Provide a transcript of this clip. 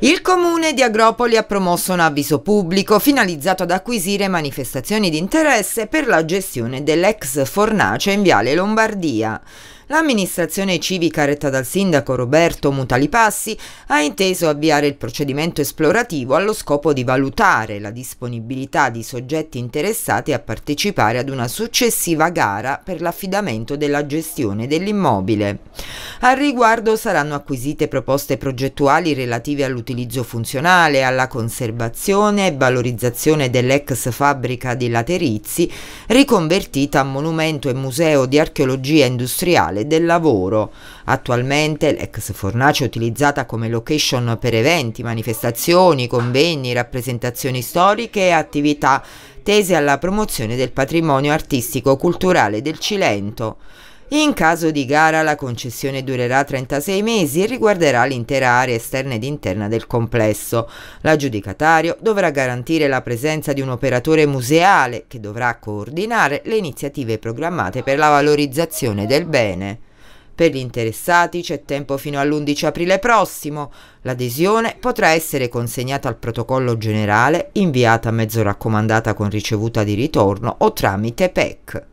Il comune di Agropoli ha promosso un avviso pubblico finalizzato ad acquisire manifestazioni di interesse per la gestione dell'ex fornace in Viale Lombardia. L'amministrazione civica retta dal sindaco Roberto Mutalipassi ha inteso avviare il procedimento esplorativo allo scopo di valutare la disponibilità di soggetti interessati a partecipare ad una successiva gara per l'affidamento della gestione dell'immobile. Al riguardo saranno acquisite proposte progettuali relative all'utilizzo funzionale, alla conservazione e valorizzazione dell'ex fabbrica di Laterizi, riconvertita a monumento e museo di archeologia industriale del lavoro. Attualmente l'ex fornace è utilizzata come location per eventi, manifestazioni, convegni, rappresentazioni storiche e attività tese alla promozione del patrimonio artistico-culturale del Cilento. In caso di gara la concessione durerà 36 mesi e riguarderà l'intera area esterna ed interna del complesso. L'aggiudicatario dovrà garantire la presenza di un operatore museale che dovrà coordinare le iniziative programmate per la valorizzazione del bene. Per gli interessati c'è tempo fino all'11 aprile prossimo. L'adesione potrà essere consegnata al protocollo generale, inviata a mezzo raccomandata con ricevuta di ritorno o tramite PEC.